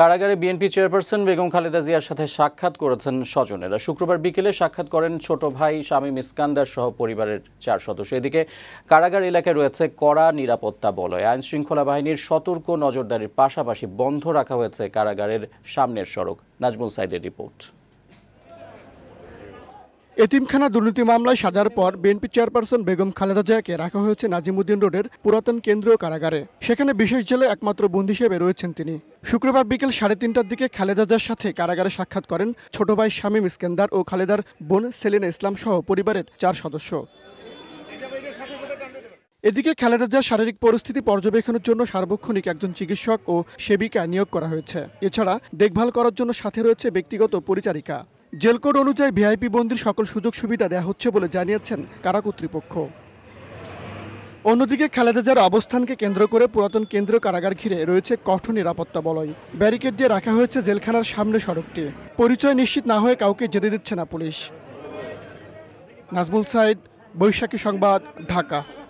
কারাগারে BNP chairperson Begum Khaleda জিয়ার সাথে সাক্ষাৎ করেছেন স্বজনেরা শুক্রবার বিকেলে সাক্ষাৎ করেন ছোট ভাই শামীম ইস্কান্দার সহ পরিবারের চার সদস্য এদিকে কারাগার এলাকায় রয়েছে কড়া নিরাপত্তা বলয় আইন শৃঙ্খলা বাহিনীর সতর্ক নজরদারির পাশাপাশি বন্ধ রাখা হয়েছে কারাগারের সামনের সড়ক নাজমুল সাইদের রিপোর্ট এতিমখানা দুর্নীতি মামলায় সাজার পর বিএনপি চেয়ারপারসন বেগম খালেদা জিয়াকে রাখা হয়েছে নাজিমুদ্দিন রোডের পুরাতন কেন্দ্রীয় কারাগারে সেখানে বিশেষ জেলে একমাত্র বন্দী হিসেবে রয়েছেন তিনি শুক্রবার বিকেল সাড়ে তিনটার দিকে খালেদা জার সাথে কারাগারে সাক্ষাৎ করেন ছোট ভাই শামীম ইস্কেন্দার ও খালেদার বোন সেলিনা ইসলাম সহ পরিবারের চার সদস্য এদিকে খালেদা জার শারীরিক পরিস্থিতি পর্যবেক্ষণের জন্য সার্বক্ষণিক একজন চিকিৎসক ও সেবিকা নিয়োগ করা হয়েছে এছাড়া দেখভাল করার জন্য সাথে রয়েছে ব্যক্তিগত পরিচারিকা জেলকোড অনুযায়ী ভিআইপি বন্দির সকল সুযোগ সুবিধা দেওয়া হচ্ছে বলে জানিয়েছেন কারা কর্তৃপক্ষ অন্যদিকে খালেদাজার অবস্থানকে কেন্দ্র করে পুরাতন কেন্দ্রীয় কারাগার ঘিরে রয়েছে কঠোর নিরাপত্তা বলয় ব্যারিকেড দিয়ে রাখা হয়েছে জেলখানার সামনে সড়কটি পরিচয় নিশ্চিত না হয়ে কাউকে যেতে দিচ্ছে না পুলিশ নাজমুল সাইদ বৈশাখী সংবাদ ঢাকা